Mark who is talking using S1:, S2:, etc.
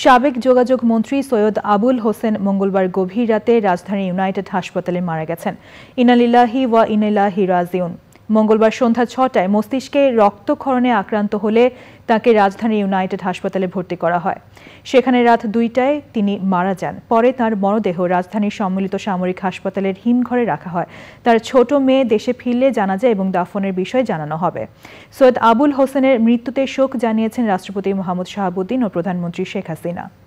S1: সাবেক যোগাযোগ মন্ত্রী সৈয়দ আবুল হোসেন মঙ্গলবার গভীর রাতে রাজধানী ইউনাইটেড হাসপাতালে মারা গেছেন ইনালিল্লাহি ওয়া ইনাইলাহি রাজিউন মঙ্গলবার সন্ধ্যা ছটায় মস্তিষ্কে রক্তক্ষরণে আক্রান্ত হলে তাকে রাজধানী ইউনাইটেড হাসপাতালে ভর্তি করা হয় সেখানে রাত দুইটায় তিনি মারা যান পরে তার মরদেহ রাজধানীর সম্মিলিত সামরিক হাসপাতালের হিমঘরে রাখা হয় তার ছোট মেয়ে দেশে ফিরলে জানা যায় এবং দাফনের বিষয়ে জানানো হবে সৈয়দ আবুল হোসেনের মৃত্যুতে শোক জানিয়েছেন রাষ্ট্রপতি মোহাম্মদ শাহাবুদ্দিন ও প্রধানমন্ত্রী শেখ হাসিনা